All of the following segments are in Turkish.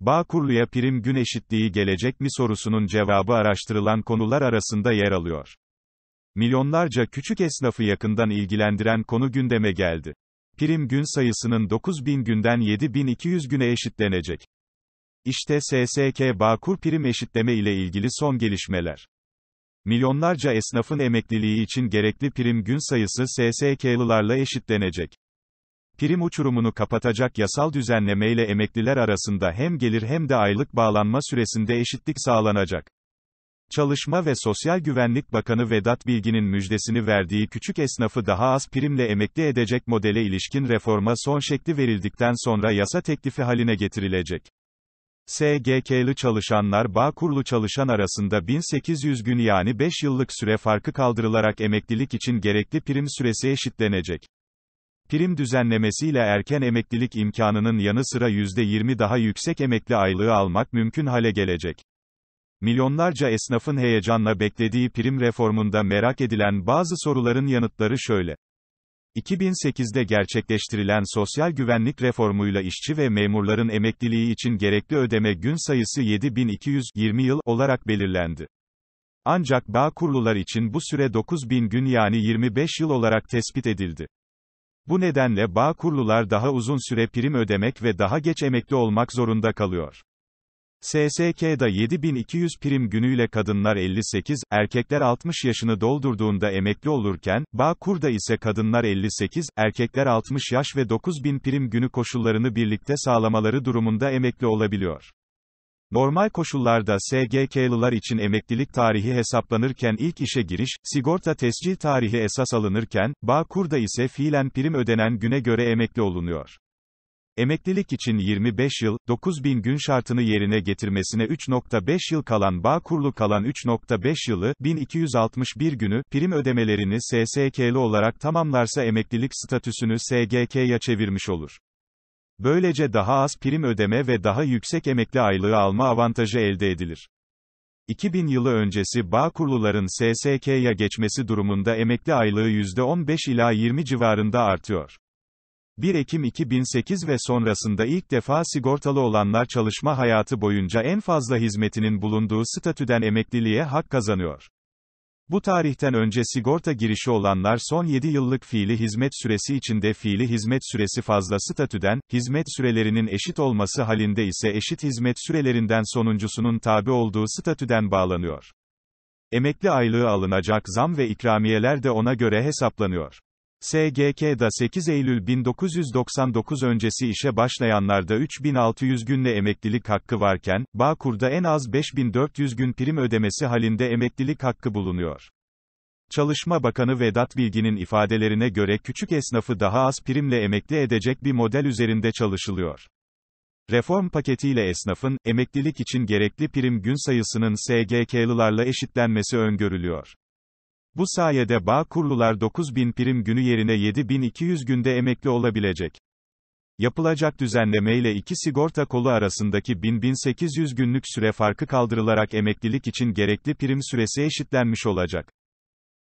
Bağkurlu'ya prim gün eşitliği gelecek mi sorusunun cevabı araştırılan konular arasında yer alıyor. Milyonlarca küçük esnafı yakından ilgilendiren konu gündeme geldi. Prim gün sayısının 9000 günden 7200 güne eşitlenecek. İşte SSK Bağkur prim eşitleme ile ilgili son gelişmeler. Milyonlarca esnafın emekliliği için gerekli prim gün sayısı SSK'lılarla eşitlenecek. Prim uçurumunu kapatacak yasal düzenlemeyle emekliler arasında hem gelir hem de aylık bağlanma süresinde eşitlik sağlanacak. Çalışma ve Sosyal Güvenlik Bakanı Vedat Bilgin'in müjdesini verdiği küçük esnafı daha az primle emekli edecek modele ilişkin reforma son şekli verildikten sonra yasa teklifi haline getirilecek. SGK'lı çalışanlar bağ kurulu çalışan arasında 1800 gün yani 5 yıllık süre farkı kaldırılarak emeklilik için gerekli prim süresi eşitlenecek. Prim düzenlemesiyle erken emeklilik imkanının yanı sıra %20 daha yüksek emekli aylığı almak mümkün hale gelecek. Milyonlarca esnafın heyecanla beklediği prim reformunda merak edilen bazı soruların yanıtları şöyle. 2008'de gerçekleştirilen sosyal güvenlik reformuyla işçi ve memurların emekliliği için gerekli ödeme gün sayısı 7220 yıl olarak belirlendi. Ancak bağ kurlular için bu süre 9000 gün yani 25 yıl olarak tespit edildi. Bu nedenle bağ kurlular daha uzun süre prim ödemek ve daha geç emekli olmak zorunda kalıyor. SSK'da 7200 prim günüyle kadınlar 58, erkekler 60 yaşını doldurduğunda emekli olurken, bağ kurda ise kadınlar 58, erkekler 60 yaş ve 9000 prim günü koşullarını birlikte sağlamaları durumunda emekli olabiliyor. Normal koşullarda SGK'lılar için emeklilik tarihi hesaplanırken ilk işe giriş, sigorta tescil tarihi esas alınırken, bağ kurda ise fiilen prim ödenen güne göre emekli olunuyor. Emeklilik için 25 yıl, 9000 gün şartını yerine getirmesine 3.5 yıl kalan bağ Bağkurlu kalan 3.5 yılı, 1261 günü, prim ödemelerini SSK'lı olarak tamamlarsa emeklilik statüsünü SGK'ya çevirmiş olur. Böylece daha az prim ödeme ve daha yüksek emekli aylığı alma avantajı elde edilir. 2000 yılı öncesi bağ kurluların SSK'ya geçmesi durumunda emekli aylığı %15 ila 20 civarında artıyor. 1 Ekim 2008 ve sonrasında ilk defa sigortalı olanlar çalışma hayatı boyunca en fazla hizmetinin bulunduğu statüden emekliliğe hak kazanıyor. Bu tarihten önce sigorta girişi olanlar son 7 yıllık fiili hizmet süresi içinde fiili hizmet süresi fazla statüden, hizmet sürelerinin eşit olması halinde ise eşit hizmet sürelerinden sonuncusunun tabi olduğu statüden bağlanıyor. Emekli aylığı alınacak zam ve ikramiyeler de ona göre hesaplanıyor. SGK'da 8 Eylül 1999 öncesi işe başlayanlarda 3600 günle emeklilik hakkı varken, Bağkur'da en az 5400 gün prim ödemesi halinde emeklilik hakkı bulunuyor. Çalışma Bakanı Vedat Bilgin'in ifadelerine göre küçük esnafı daha az primle emekli edecek bir model üzerinde çalışılıyor. Reform paketiyle esnafın, emeklilik için gerekli prim gün sayısının SGK'lılarla eşitlenmesi öngörülüyor. Bu sayede bağ kurlular 9000 prim günü yerine 7200 günde emekli olabilecek. Yapılacak düzenleme ile iki sigorta kolu arasındaki 1000-1800 günlük süre farkı kaldırılarak emeklilik için gerekli prim süresi eşitlenmiş olacak.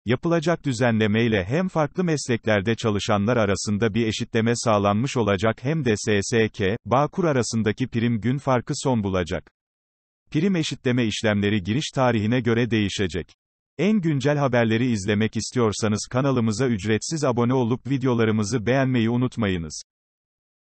Yapılacak düzenleme ile hem farklı mesleklerde çalışanlar arasında bir eşitleme sağlanmış olacak hem de SSK, Bağkur arasındaki prim gün farkı son bulacak. Prim eşitleme işlemleri giriş tarihine göre değişecek. En güncel haberleri izlemek istiyorsanız kanalımıza ücretsiz abone olup videolarımızı beğenmeyi unutmayınız.